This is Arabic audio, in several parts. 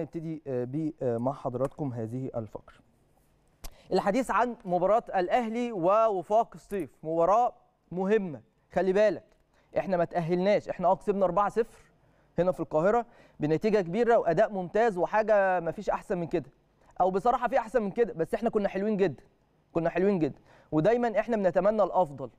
نبتدي آه، آه، مع حضراتكم هذه الفقرة الحديث عن مباراة الأهلي ووفاق الصيف مباراة مهمة خلي بالك احنا ما تأهلناش احنا اه كسبنا 4-0 هنا في القاهرة بنتيجة كبيرة وأداء ممتاز وحاجة ما فيش أحسن من كده أو بصراحة في أحسن من كده بس احنا كنا حلوين جدا كنا حلوين جدا ودايما احنا بنتمنى الأفضل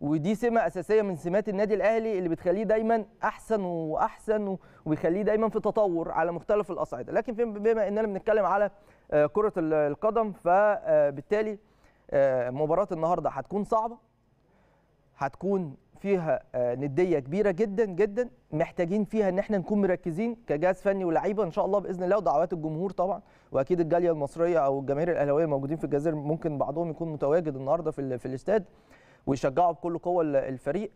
ودي سمه اساسيه من سمات النادي الاهلي اللي بتخليه دايما احسن واحسن وبيخليه دايما في تطور على مختلف الاصعده لكن بما اننا بنتكلم على آه، كره القدم فبالتالي آه، آه، مباراه النهارده هتكون صعبه هتكون فيها نديه كبيره جدا جدا محتاجين فيها ان احنا نكون مركزين كجهاز فني ولاعيبه ان شاء الله باذن الله ودعوات الجمهور طبعا واكيد الجاليه المصريه او الجماهير الاهلاويه الموجودين في الجزائر ممكن بعضهم يكون متواجد النهارده في في الاستاد ويشجعوا بكل قوه الفريق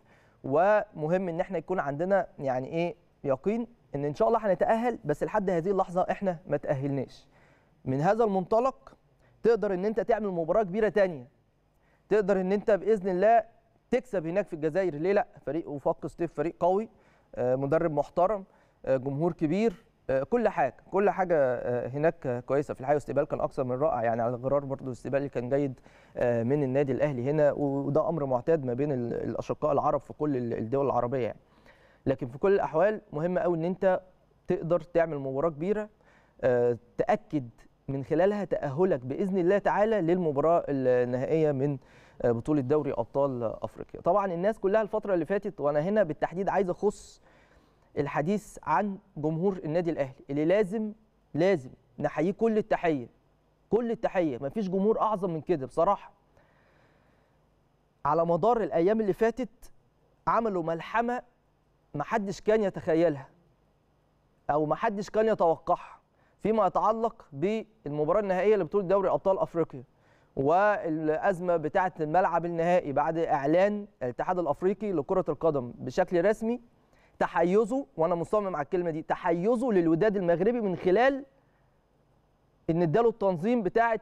ومهم ان احنا يكون عندنا يعني ايه يقين ان ان شاء الله هنتاهل بس لحد هذه اللحظه احنا ما تاهلناش من هذا المنطلق تقدر ان انت تعمل مباراه كبيره تانية تقدر ان انت باذن الله تكسب هناك في الجزائر ليه لا فريق وفاق ستيف فريق قوي آه، مدرب محترم آه، جمهور كبير آه، كل حاجه كل حاجه آه، هناك كويسه في الحقيقه استقبال كان اكثر من رائع يعني على غرار برضه الاستقبال كان جيد آه، من النادي الاهلي هنا وده امر معتاد ما بين الاشقاء العرب في كل الدول العربيه يعني. لكن في كل الاحوال مهم قوي ان انت تقدر تعمل مباراه كبيره تاكد من خلالها تاهلك باذن الله تعالى للمباراه النهائيه من بطوله دوري ابطال افريقيا طبعا الناس كلها الفتره اللي فاتت وانا هنا بالتحديد عايز اخص الحديث عن جمهور النادي الاهلي اللي لازم لازم نحييه كل التحيه كل التحيه مفيش جمهور اعظم من كده بصراحه على مدار الايام اللي فاتت عملوا ملحمه محدش كان يتخيلها او محدش كان يتوقعها فيما يتعلق بالمباراه النهائيه لبطوله دوري ابطال افريقيا والازمه بتاعه الملعب النهائي بعد اعلان الاتحاد الافريقي لكره القدم بشكل رسمي تحيزه وانا مصمم على الكلمه دي تحيزه للوداد المغربي من خلال ان اداله التنظيم بتاعه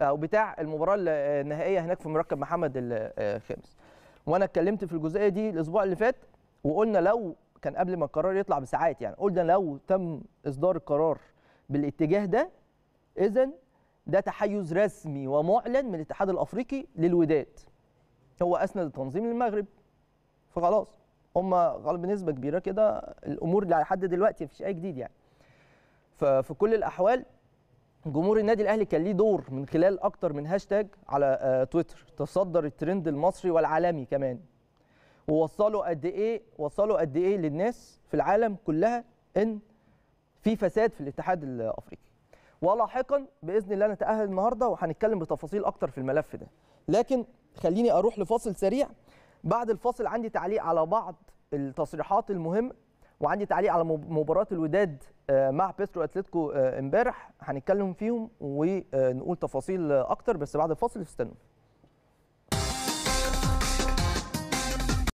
او بتاع المباراه النهائيه هناك في مركب محمد الخامس وانا اتكلمت في الجزئيه دي الاسبوع اللي فات وقلنا لو كان قبل ما القرار يطلع بساعات يعني قلنا لو تم اصدار القرار بالاتجاه ده اذا ده تحيز رسمي ومعلن من الاتحاد الافريقي للوداد هو اسند التنظيم للمغرب فخلاص هم غالبا نسبه كبيره كده الامور اللي لحد دلوقتي مفيش اي جديد يعني ففي كل الاحوال جمهور النادي الاهلي كان ليه دور من خلال اكتر من هاشتاج على آه، تويتر تصدر الترند المصري والعالمي كمان ووصلوا قد ايه وصلوا قد ايه للناس في العالم كلها ان في فساد في الاتحاد الافريقي ولاحقا باذن الله نتاهل النهارده وهنتكلم بتفاصيل اكتر في الملف ده لكن خليني اروح لفاصل سريع بعد الفاصل عندي تعليق على بعض التصريحات المهمه وعندي تعليق على مباراه الوداد آه، مع بيسترو اتلتيكو آه، امبارح هنتكلم فيهم ونقول تفاصيل آه، اكتر بس بعد الفاصل استنوا